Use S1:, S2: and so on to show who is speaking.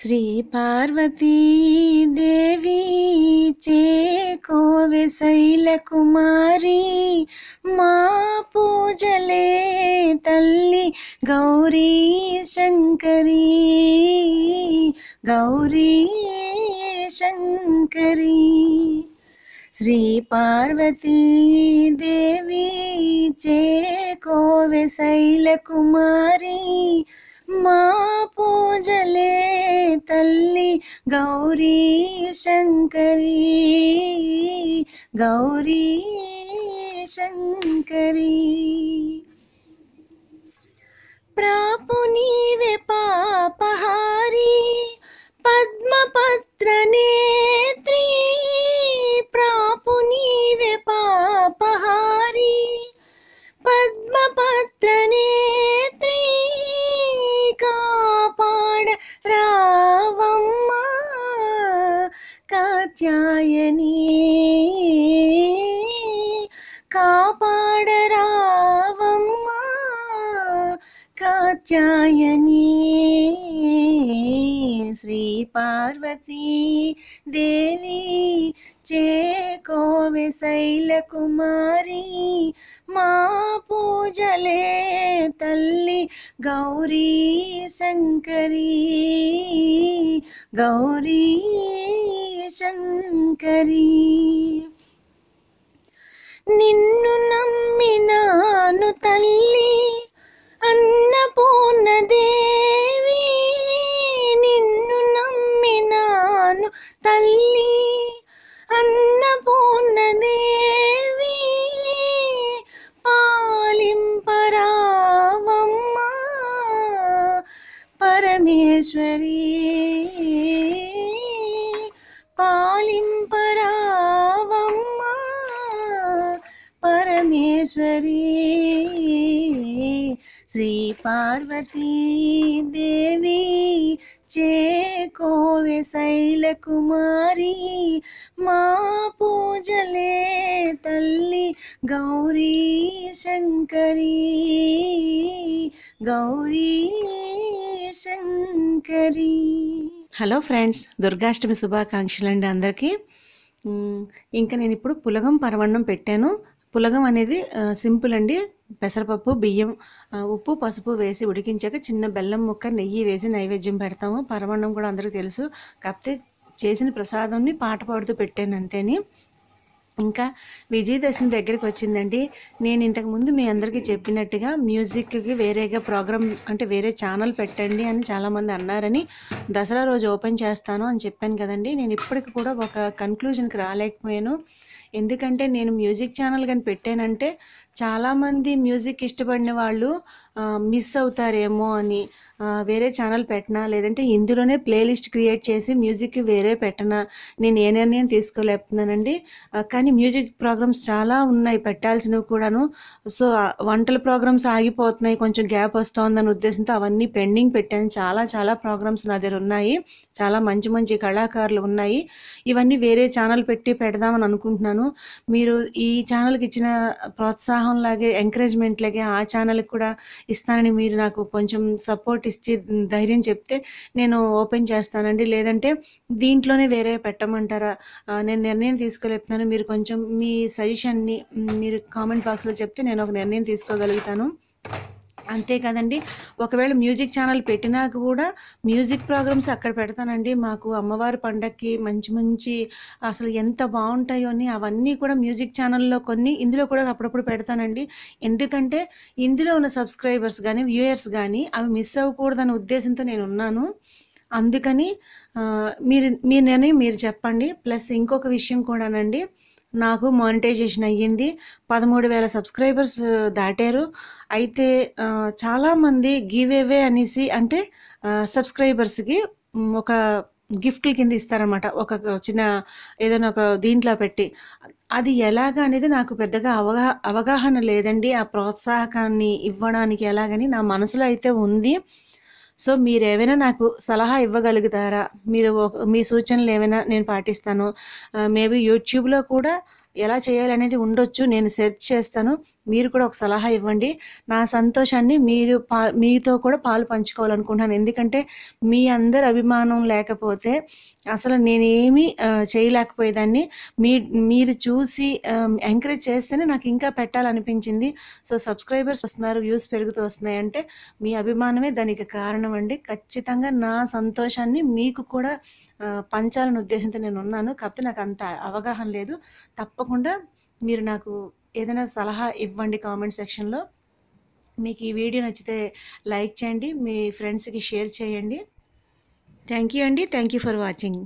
S1: శ్రీ పార్వతీదేవి శైల కుమారి మా పూజలే తల్లి గౌరీ శంకరి గౌరీ శంకరీ శ్రీ పార్వతీదేవి శైల కుమారి माँ पूजले तल्ली गौरी शंकरी गौरी शंकरी प्रापुनी కాచాయని కాపాడరావమ్మా కాచాయని శ్రీ పార్వతీ దేవి చేకోవె శైల కుమారి మా పూజలే తల్లి గౌరీ శంకరీ గౌరీ శంకరి నిన్ను నమ్మినాను తల్లి అన్నపూర్ణదేవి నిన్ను నమ్మినాను తల్లి అన్నపూర్ణదేవి పాలింపరావమ్మ పరమేశ్వరి పరమేశ్వరీ శ్రీ పార్వతీ దేవి కోవి శైల కుమారి మా పూజలే తల్లి గౌరీ శంకరీ గౌరీ
S2: శంకరీ హలో ఫ్రెండ్స్ దుర్గాష్టమి శుభాకాంక్షలు అండి అందరికీ ఇంకా నేను ఇప్పుడు పులగం పరమన్నం పెట్టాను పులగం అనేది సింపుల్ అండి పెసరపప్పు బియ్యం ఉప్పు పసుపు వేసి ఉడికించాక చిన్న బెల్లం ముక్క నెయ్యి వేసి నైవేద్యం పెడతాము పరమాన్నం కూడా అందరికీ తెలుసు కాకపోతే చేసిన ప్రసాదంని పాట పాడుతూ పెట్టాను అంతేని ఇంకా విజయదశమి దగ్గరికి వచ్చిందండి నేను ఇంతకుముందు మీ అందరికీ చెప్పినట్టుగా మ్యూజిక్కి వేరేగా ప్రోగ్రామ్ అంటే వేరే ఛానల్ పెట్టండి అని చాలామంది అన్నారని దసరా రోజు ఓపెన్ చేస్తాను అని చెప్పాను కదండి నేను ఇప్పటికి కూడా ఒక కన్క్లూజన్కి రాలేకపోయాను ఎందుకంటే నేను మ్యూజిక్ ఛానల్ కానీ పెట్టానంటే చాలామంది మ్యూజిక్ ఇష్టపడిన వాళ్ళు మిస్ అవుతారేమో అని వేరే ఛానల్ పెట్టినా లేదంటే ఇందులోనే ప్లేలిస్ట్ క్రియేట్ చేసి మ్యూజిక్ వేరే పెట్టనా నేను ఏ నిర్ణయం తీసుకోలేకపోతున్నానండి కానీ మ్యూజిక్ ప్రోగ్రామ్స్ చాలా ఉన్నాయి పెట్టాల్సినవి కూడాను సో వంటల ప్రోగ్రామ్స్ ఆగిపోతున్నాయి కొంచెం గ్యాప్ వస్తుందన్న ఉద్దేశంతో అవన్నీ పెండింగ్ పెట్టాను చాలా చాలా ప్రోగ్రామ్స్ నా దగ్గర ఉన్నాయి చాలా మంచి మంచి కళాకారులు ఉన్నాయి ఇవన్నీ వేరే ఛానల్ పెట్టి పెడదామని అనుకుంటున్నాను మీరు ఈ ఛానల్కి ఇచ్చిన ప్రోత్సాహం ఎంకరేజ్మెంట్ లాగే ఆ ఛానల్కి కూడా ఇస్తానని మీరు నాకు కొంచెం సపోర్ట్ ఇచ్చి ధైర్యం చెప్తే నేను ఓపెన్ చేస్తానండి లేదంటే దీంట్లోనే వేరే పెట్టమంటారా నేను నిర్ణయం తీసుకోలేతున్నాను మీరు కొంచెం మీ సజెషన్ని మీరు కామెంట్ బాక్స్లో చెప్తే నేను ఒక నిర్ణయం తీసుకోగలుగుతాను అంతే కదండి ఒకవేళ మ్యూజిక్ ఛానల్ పెట్టినా కూడా మ్యూజిక్ ప్రోగ్రామ్స్ అక్కడ పెడతానండి మాకు అమ్మవారి పండక్కి మంచి మంచి అసలు ఎంత బాగుంటాయో అని అవన్నీ కూడా మ్యూజిక్ ఛానల్లో కొన్ని ఇందులో కూడా అప్పుడప్పుడు పెడతానండి ఎందుకంటే ఇందులో ఉన్న సబ్స్క్రైబర్స్ కానీ వ్యూయర్స్ కానీ అవి మిస్ అవ్వకూడదన్న ఉద్దేశంతో నేను ఉన్నాను అందుకని మీరు మీ నిర్ణయం మీరు చెప్పండి ప్లస్ ఇంకొక విషయం కూడానండి నాకు మానిటైజేషన్ అయ్యింది పదమూడు వేల సబ్స్క్రైబర్స్ దాటారు అయితే చాలామంది గివ్ అవే అనేసి అంటే సబ్స్క్రైబర్స్కి ఒక గిఫ్ట్ల కింద ఇస్తారనమాట ఒక చిన్న ఏదైనా ఒక దీంట్లో పెట్టి అది ఎలాగ అనేది నాకు పెద్దగా అవగా అవగాహన లేదండి ఆ ప్రోత్సాహకాన్ని ఇవ్వడానికి ఎలాగని నా మనసులో అయితే ఉంది సో మీరేమైనా నాకు సలహా ఇవ్వగలుగుతారా మీరు మీ సూచనలు ఏమైనా నేను పాటిస్తాను మేబీ యూట్యూబ్లో కూడా ఎలా చేయాలనేది ఉండొచ్చు నేను సెర్చ్ చేస్తాను మీరు కూడా ఒక సలహా ఇవ్వండి నా సంతోషాన్ని మీరు మీతో కూడా పాలు పంచుకోవాలనుకుంటున్నాను ఎందుకంటే మీ అందరి అభిమానం లేకపోతే అసలు నేనేమీ చేయలేకపోయేదాన్ని మీ మీరు చూసి ఎంకరేజ్ చేస్తేనే నాకు ఇంకా పెట్టాలనిపించింది సో సబ్స్క్రైబర్స్ వస్తున్నారు వ్యూస్ పెరుగుతూ వస్తున్నాయి అంటే మీ అభిమానమే దానికి కారణం అండి ఖచ్చితంగా నా సంతోషాన్ని మీకు కూడా పంచాలని ఉద్దేశంతో నేను ఉన్నాను కాకపోతే నాకు అంత అవగాహన లేదు తప్ప తప్పకుండా మీరు నాకు ఏదైనా సలహా ఇవ్వండి కామెంట్ సెక్షన్లో మీకు ఈ వీడియో నచ్చితే లైక్ చేయండి మీ ఫ్రెండ్స్కి షేర్ చేయండి థ్యాంక్ యూ అండి థ్యాంక్ యూ ఫర్ వాచింగ్